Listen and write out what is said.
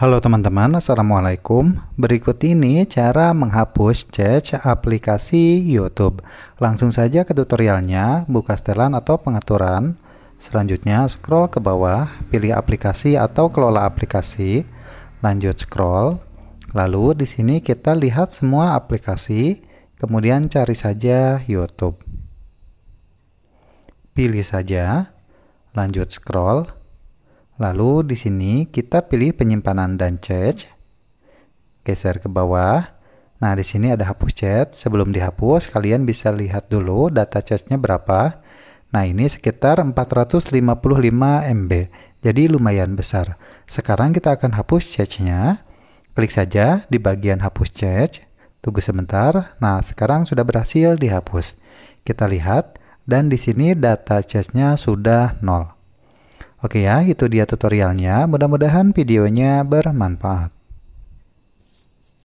Halo teman-teman, Assalamualaikum. Berikut ini cara menghapus cache aplikasi YouTube. Langsung saja ke tutorialnya, buka setelan atau pengaturan. Selanjutnya scroll ke bawah, pilih aplikasi atau kelola aplikasi. Lanjut scroll. Lalu di sini kita lihat semua aplikasi, kemudian cari saja YouTube. Pilih saja. Lanjut scroll Lalu di sini kita pilih penyimpanan dan cache. Geser ke bawah. Nah, di sini ada hapus chat. Sebelum dihapus, kalian bisa lihat dulu data cache-nya berapa. Nah, ini sekitar 455 MB. Jadi lumayan besar. Sekarang kita akan hapus cache-nya. Klik saja di bagian hapus chat. Tunggu sebentar. Nah, sekarang sudah berhasil dihapus. Kita lihat dan di sini data cache-nya sudah nol. Oke ya, itu dia tutorialnya. Mudah-mudahan videonya bermanfaat.